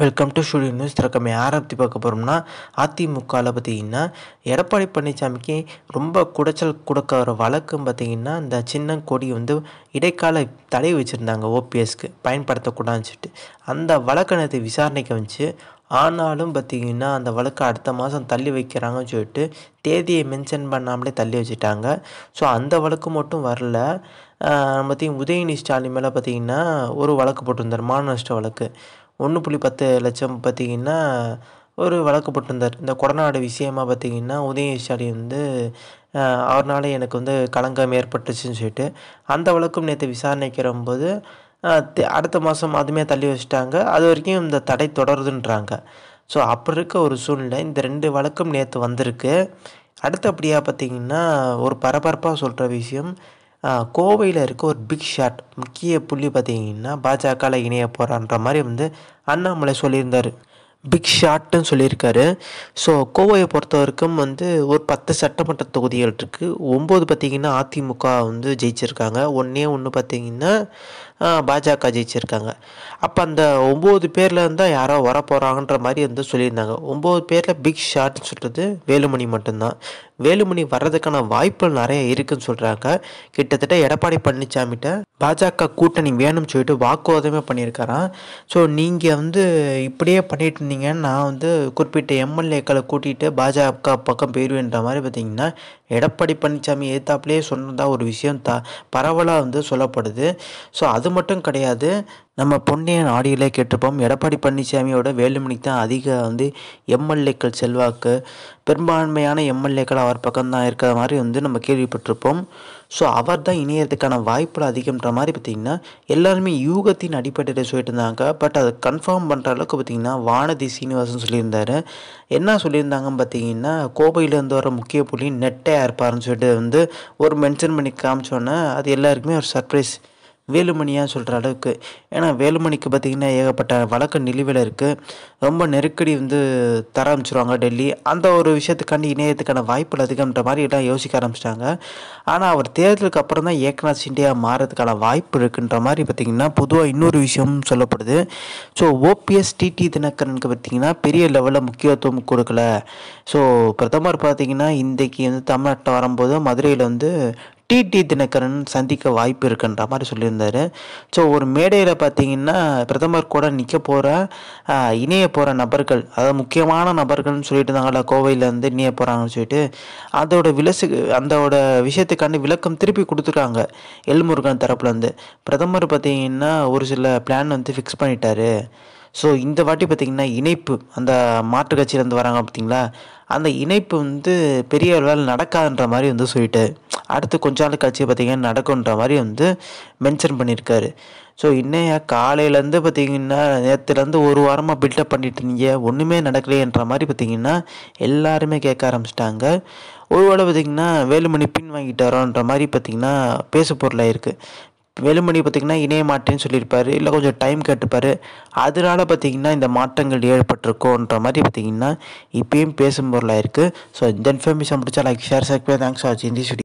welcome to studio news திறக்கம் யாரை பற்றி பார்க்க போகிறோம்னா அதிமுகவில் பார்த்திங்கன்னா எடப்பாடி பழனிசாமிக்கு ரொம்ப குடைச்சல் கொடுக்கற வழக்கம் பார்த்திங்கன்னா இந்த சின்ன கொடி வந்து இடைக்கால தடை வச்சுருந்தாங்க ஓபிஎஸ்க்கு பயன்படுத்தக்கூடாதுன்னு சொல்லிட்டு அந்த வழக்கணத்தை விசாரணைக்கு வந்துச்சு ஆனாலும் பார்த்திங்கன்னா அந்த வழக்கு அடுத்த மாதம் தள்ளி வைக்கிறாங்கன்னு சொல்லிட்டு தேதியை மென்ஷன் பண்ணாமலே தள்ளி வச்சுட்டாங்க ஸோ அந்த வழக்கு மட்டும் வரல பார்த்திங்க உதயநிதி ஸ்டாலின் மேலே பார்த்திங்கன்னா ஒரு வழக்கு போட்டிருந்தார் மாநஷ்ட வழக்கு ஒன்று புள்ளி பத்து லட்சம் பார்த்திங்கன்னா ஒரு வழக்கு போட்டிருந்தார் இந்த கொடநாடு விஷயமா பார்த்திங்கன்னா உதயசாலி வந்து அவர்னால எனக்கு வந்து களங்கம் ஏற்பட்டுச்சுன்னு சொல்லிட்டு அந்த வழக்கும் நேற்று விசாரணைக்கு போது அடுத்த மாதம் அதுமே தள்ளி வச்சுட்டாங்க அது வரைக்கும் இந்த தடை தொடருதுன்றாங்க ஸோ அப்படி இருக்க ஒரு சூழ்நிலை இந்த ரெண்டு வழக்கும் நேற்று வந்திருக்கு அடுத்தபடியாக பார்த்திங்கன்னா ஒரு பரபரப்பாக சொல்கிற விஷயம் கோவையில் இருக்க ஒரு பிக் ஷாட் முக்கிய புள்ளி பார்த்தீங்கன்னா பாஜகவில் இணைய போகிறான்ற மாதிரி வந்து அண்ணாமலை சொல்லியிருந்தார் பிக் ஷாட்டுன்னு சொல்லியிருக்காரு ஸோ கோவையை பொறுத்த வரைக்கும் வந்து ஒரு பத்து சட்டமன்ற தொகுதிகள் இருக்குது ஒம்பது பார்த்திங்கன்னா அதிமுக வந்து ஜெயிச்சிருக்காங்க ஒன்றே ஒன்று பார்த்திங்கன்னா பாஜக ஜெயிச்சிருக்காங்க அப்போ அந்த ஒம்பது பேரில் இருந்தால் யாரோ வரப்போகிறாங்கன்ற மாதிரி வந்து சொல்லியிருந்தாங்க ஒம்பது பேரில் பிக் ஷாட்னு சொல்கிறது வேலுமணி மட்டும்தான் வேலுமணி வர்றதுக்கான வாய்ப்புகள் நிறைய இருக்குன்னு சொல்கிறாங்க கிட்டத்தட்ட எடப்பாடி பழனிசாமிகிட்ட பாஜக கூட்டணி வேணும்னு சொல்லிட்டு வாக்குவாதமே பண்ணியிருக்காராம் ஸோ நீங்கள் வந்து இப்படியே பண்ணிட்டு இருந்தீங்கன்னு நான் வந்து குறிப்பிட்ட எம்எல்ஏக்களை கூட்டிகிட்டு பாஜக பக்கம் போயிடுவேன்ற மாதிரி பார்த்தீங்கன்னா எடப்பாடி பழனிசாமி ஏற்றாப்புலேயே சொன்னதாக ஒரு விஷயம் த பரவலாக வந்து சொல்லப்படுது ஸோ அது மட்டும் கிடையாது நம்ம பொன்னியின் ஆடியிலே கேட்டிருப்போம் எடப்பாடி பழனிசாமியோட வேலுமணிக்கு தான் அதிக வந்து எம்எல்ஏக்கள் செல்வாக்கு பெரும்பான்மையான எம்எல்ஏக்கள் அவர் பக்கம்தான் இருக்கிற மாதிரி வந்து நம்ம கேள்விப்பட்டிருப்போம் ஸோ அவர் தான் இணையறதுக்கான வாய்ப்புகள் அதிகம்ன்ற மாதிரி பார்த்திங்கன்னா எல்லாருமே யூகத்தின் அடிப்படையில் சொல்லிட்டு இருந்தாங்க பட் அதை கன்ஃபார்ம் பண்ணுற அளவுக்கு பார்த்திங்கன்னா வானதி சீனிவாசன் சொல்லியிருந்தார் என்ன சொல்லியிருந்தாங்கன்னு பார்த்தீங்கன்னா கோவையிலேருந்து வர முக்கிய புள்ளி நெட்டையாக இருப்பார்னு சொல்லிட்டு வந்து ஒரு மென்ஷன் பண்ணி காமிச்சோன்னே அது எல்லாருக்குமே ஒரு சர்ப்ரைஸ் வேலுமணியாக சொல்கிற அளவுக்கு ஏன்னா வேலுமணிக்கு பார்த்திங்கன்னா ஏகப்பட்ட வழக்கு நிலுவையில் இருக்குது ரொம்ப நெருக்கடி வந்து தர ஆரம்பிச்சிருவாங்க டெல்லி அந்த ஒரு விஷயத்துக்காண்டி இணையத்துக்கான வாய்ப்புகள் அதிகம்ன்ற மாதிரி எல்லாம் யோசிக்க ஆரம்பிச்சிட்டாங்க ஆனால் அவர் தேர்தலுக்கு அப்புறம் தான் ஏக்நாத் சிண்டியா மாறதுக்கான வாய்ப்பு இருக்குன்ற மாதிரி பார்த்திங்கன்னா பொதுவாக இன்னொரு விஷயமும் சொல்லப்படுது ஸோ ஓபிஎஸ் டிடி தினகரனுக்கு பார்த்திங்கன்னா பெரிய லெவலில் முக்கியத்துவம் கொடுக்கல ஸோ பிரதமர் பார்த்திங்கன்னா இன்றைக்கி வந்து தமிழ்நாட்டில் வரும்போது மதுரையில் வந்து டிடி தினகரன் சந்திக்க வாய்ப்பு இருக்குன்ற மாதிரி சொல்லியிருந்தார் ஸோ ஒரு மேடையில் பார்த்தீங்கன்னா பிரதமர் கூட நிற்க போகிற இணைய போகிற நபர்கள் அதாவது முக்கியமான நபர்கள்னு சொல்லிட்டு இருந்தாங்களா கோவையிலேருந்து இணைய போகிறாங்கன்னு சொல்லிட்டு அதோட விலசு அதோட விஷயத்துக்காண்டி விளக்கம் திருப்பி கொடுத்துருக்காங்க எல்முருகன் தரப்புலேருந்து பிரதமர் பார்த்தீங்கன்னா ஒரு சில பிளான் வந்து ஃபிக்ஸ் பண்ணிட்டாரு ஸோ இந்த வாட்டி பார்த்திங்கன்னா இணைப்பு அந்த மாற்று கட்சியிலேருந்து வராங்க பார்த்திங்களா அந்த இணைப்பு வந்து பெரிய அளவில் நடக்காதுன்ற மாதிரி வந்து சொல்லிட்டு அடுத்து கொஞ்ச நாள் கட்சியை பார்த்திங்கன்னா நடக்குன்ற மாதிரி வந்து மென்ஷன் பண்ணியிருக்காரு ஸோ இன்னையா காலையிலேருந்து பார்த்திங்கன்னா நேரத்துலேருந்து ஒரு வாரமாக பில்டப் பண்ணிட்டு இருந்தீங்க ஒன்றுமே நடக்கலையன்ற மாதிரி பார்த்திங்கன்னா எல்லாருமே கேட்க ஆரம்பிச்சிட்டாங்க ஒருவேளை பார்த்திங்கன்னா வேலுமணி பின் வாங்கிட்டாரோன்ற மாதிரி பார்த்திங்கன்னா பேசு பொருளாக இருக்குது வெளுமணி பார்த்திங்கன்னா இணைய மாட்டேன்னு சொல்லியிருப்பார் இல்லை கொஞ்சம் டைம் கேட்டுப்பார் அதனால் பார்த்திங்கன்னா இந்த மாற்றங்கள் ஏற்பட்டிருக்கோன்ற மாதிரி பார்த்திங்கன்னா இப்போயும் பேசும் பொருளாக இருக்குது ஸோ இந்த இன்ஃபர்மேஷன் பிடிச்சா லைக் ஷேர் சப்ஸ்கிரைப் தேங்க்ஸ் வாட்சிங் திஸ்